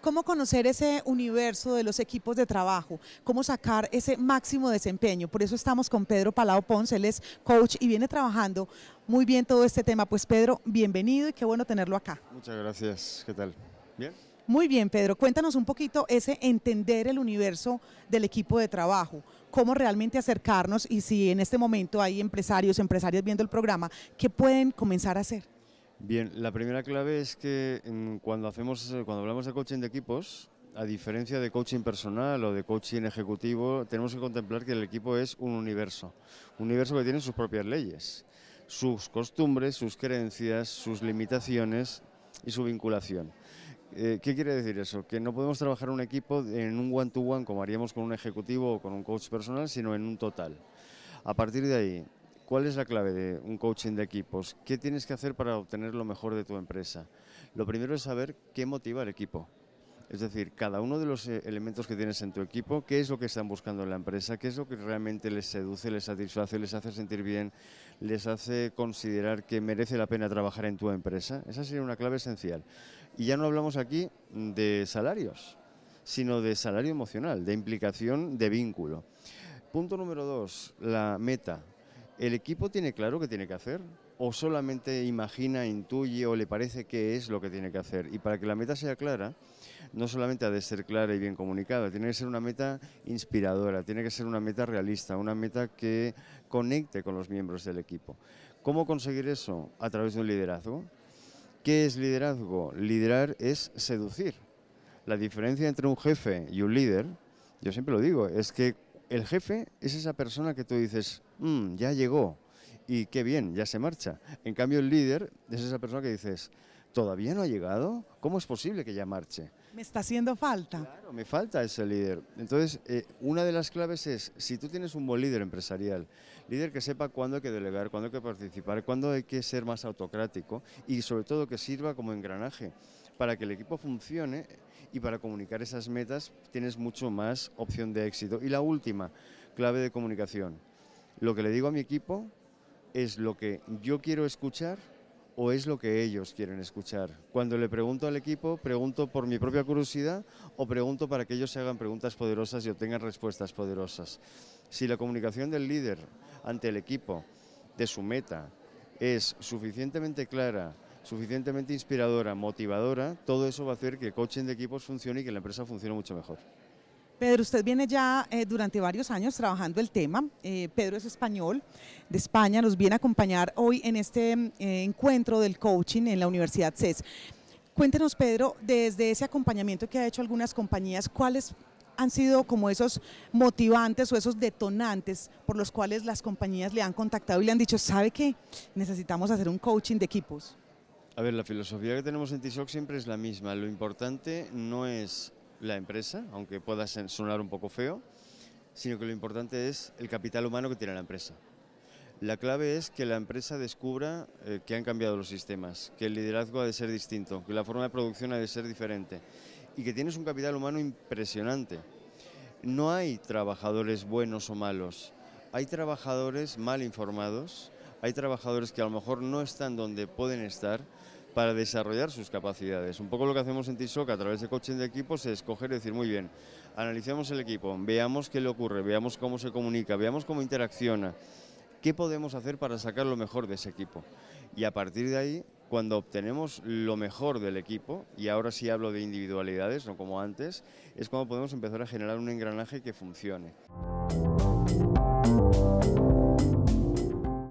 cómo conocer ese universo de los equipos de trabajo, cómo sacar ese máximo desempeño. Por eso estamos con Pedro Palao Ponce, él es coach y viene trabajando muy bien todo este tema. Pues Pedro, bienvenido y qué bueno tenerlo acá. Muchas gracias, ¿qué tal? ¿Bien? Muy bien, Pedro. Cuéntanos un poquito ese entender el universo del equipo de trabajo, cómo realmente acercarnos y si en este momento hay empresarios, empresarias viendo el programa, ¿qué pueden comenzar a hacer? Bien, la primera clave es que mm, cuando, hacemos, eh, cuando hablamos de coaching de equipos, a diferencia de coaching personal o de coaching ejecutivo, tenemos que contemplar que el equipo es un universo, un universo que tiene sus propias leyes, sus costumbres, sus creencias, sus limitaciones y su vinculación. Eh, ¿Qué quiere decir eso? Que no podemos trabajar un equipo en un one-to-one -one, como haríamos con un ejecutivo o con un coach personal, sino en un total. A partir de ahí, ¿Cuál es la clave de un coaching de equipos? ¿Qué tienes que hacer para obtener lo mejor de tu empresa? Lo primero es saber qué motiva al equipo. Es decir, cada uno de los eh, elementos que tienes en tu equipo, qué es lo que están buscando en la empresa, qué es lo que realmente les seduce, les satisface, les hace sentir bien, les hace considerar que merece la pena trabajar en tu empresa. Esa sería una clave esencial. Y ya no hablamos aquí de salarios, sino de salario emocional, de implicación, de vínculo. Punto número dos, la meta. ¿El equipo tiene claro qué tiene que hacer? ¿O solamente imagina, intuye o le parece que es lo que tiene que hacer? Y para que la meta sea clara, no solamente ha de ser clara y bien comunicada, tiene que ser una meta inspiradora, tiene que ser una meta realista, una meta que conecte con los miembros del equipo. ¿Cómo conseguir eso? A través de un liderazgo. ¿Qué es liderazgo? Liderar es seducir. La diferencia entre un jefe y un líder, yo siempre lo digo, es que el jefe es esa persona que tú dices, mm, ya llegó y qué bien, ya se marcha. En cambio, el líder es esa persona que dices, ¿Todavía no ha llegado? ¿Cómo es posible que ya marche? Me está haciendo falta. Claro, me falta ese líder. Entonces, eh, una de las claves es, si tú tienes un buen líder empresarial, líder que sepa cuándo hay que delegar, cuándo hay que participar, cuándo hay que ser más autocrático y sobre todo que sirva como engranaje para que el equipo funcione y para comunicar esas metas tienes mucho más opción de éxito. Y la última, clave de comunicación. Lo que le digo a mi equipo es lo que yo quiero escuchar o es lo que ellos quieren escuchar. Cuando le pregunto al equipo, pregunto por mi propia curiosidad o pregunto para que ellos se hagan preguntas poderosas y obtengan respuestas poderosas. Si la comunicación del líder ante el equipo de su meta es suficientemente clara, suficientemente inspiradora, motivadora, todo eso va a hacer que el coaching de equipos funcione y que la empresa funcione mucho mejor. Pedro, usted viene ya eh, durante varios años trabajando el tema. Eh, Pedro es español de España, nos viene a acompañar hoy en este mm, eh, encuentro del coaching en la Universidad CES. Cuéntenos, Pedro, desde ese acompañamiento que ha hecho algunas compañías, ¿cuáles han sido como esos motivantes o esos detonantes por los cuales las compañías le han contactado y le han dicho, ¿sabe qué? Necesitamos hacer un coaching de equipos. A ver, la filosofía que tenemos en Tisoc siempre es la misma. Lo importante no es la empresa, aunque pueda sonar un poco feo, sino que lo importante es el capital humano que tiene la empresa. La clave es que la empresa descubra eh, que han cambiado los sistemas, que el liderazgo ha de ser distinto, que la forma de producción ha de ser diferente y que tienes un capital humano impresionante. No hay trabajadores buenos o malos, hay trabajadores mal informados, hay trabajadores que a lo mejor no están donde pueden estar, para desarrollar sus capacidades. Un poco lo que hacemos en TISOC a través de coaching de equipos es escoger y decir, muy bien, analicemos el equipo, veamos qué le ocurre, veamos cómo se comunica, veamos cómo interacciona, qué podemos hacer para sacar lo mejor de ese equipo. Y a partir de ahí, cuando obtenemos lo mejor del equipo, y ahora sí hablo de individualidades, no como antes, es cuando podemos empezar a generar un engranaje que funcione.